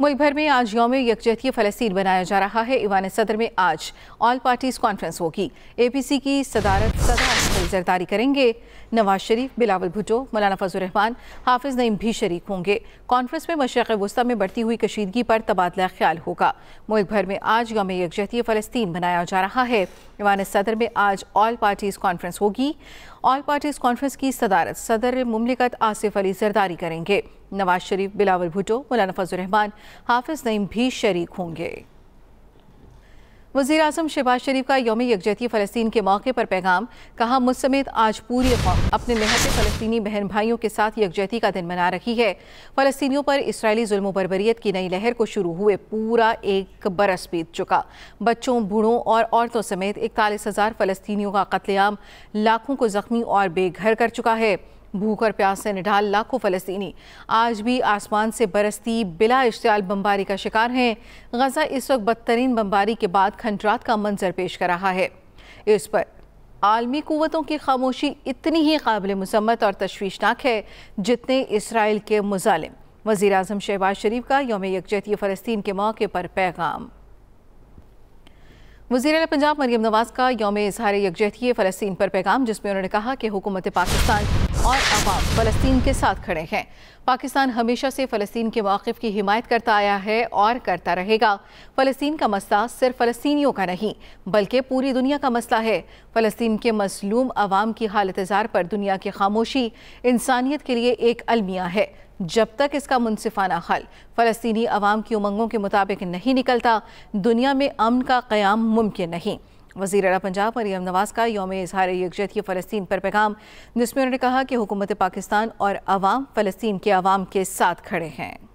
मुल्क भर में आज योम यकजहती फलस्तीन बनाया जा रहा है ईवान सदर में आज ऑल पार्टीज कॉन्फ्रेंस होगी ए पी सी की सदारत सदार जरदारी करेंगे नवाज शरीफ बिलावल भुटो मौलाना फजल रहमान हाफिज नईम भी शरीक होंगे कॉन्फ्रेंस में मशरक़ वस्ती में बढ़ती हुई कशीदगी पर तबादला ख्याल होगा मुल्क भर में आज योम यकजहती फलस्तीन बनाया जा रहा है ईवान सदर में आज ऑल पार्टीज कॉन्फ्रेंस होगी ऑल पार्टीज कॉन्फ्रेंस की सदारत सदर ममलिकत आसिफ अली जरदारी करेंगे नवाज शरीफ बिलावल भुटो मौलाना फजुलरहमान हाफिज नईम भी शरीक होंगे वजीर अजम शहबाज शरीफ का योम यकजहती फ़लस्तीन के मौके पर पैगाम कहा मुझ समेत आज पूरी कौम अपने निहत्ते फ़लस्तनी बहन भाइयों के साथ यकजहती का दिन मना रही है फ़लस्तियों पर इसराइली जुल्म बरबरीत की नई लहर को शुरू हुए पूरा एक बरस बीत चुका बच्चों बूढ़ों और औरतों समेत इकतालीस हज़ार फ़लस्तियों का कत्लेआम लाखों को ज़ख्मी और बेघर कर चुका है भूख और प्यास से निढाल लाखों फलस्तीनी आज भी आसमान से बरसती बिला इश्तियाल बम्बारी का शिकार हैं गजा इस वक्त बदतरीन बम्बारी के बाद खंडरात का मंजर पेश कर रहा है इस पर आलमी कुतों की खामोशी इतनी ही काबिल मसम्मत और तशवीशनाक है जितने इसराइल के मुजालिम वज़ी अजम शहबाज शरीफ का योम यकजहती फ़लस्तीन के मौके पर पैगाम वजीर पंजाब मरीम नवाज का योम इजहार यकजहती फ़लस्तीन पर पैगाम जिसमें उन्होंने कहा कि हुकूमत पाकिस्तान और आवाम फ़लस्तीन के साथ खड़े हैं पाकिस्तान हमेशा से फ़लस्तीन के मौक़ की हिमायत करता आया है और करता रहेगा फ़लस्तीन का मसला सिर्फ फ़लस्तियों का नहीं बल्कि पूरी दुनिया का मसला है फ़लस्तीन के मसलूम आवाम की हालत इजार पर दुनिया की खामोशी इंसानियत के लिए एक अलमिया है जब तक इसका मुनसिफाना हल फ़लस्तनी अवाम की उमंगों के मुताबिक नहीं निकलता दुनिया में अमन का क़्याम मुमकिन नहीं वजीर अला पंजाब मरीम नवाज का योम इजहार यकजहती फ़लस्तीन पर पैगाम जिसमें उन्होंने कहा कि हुकूमत पाकिस्तान और अवाम फ़लस्तीन के अवाम के साथ खड़े हैं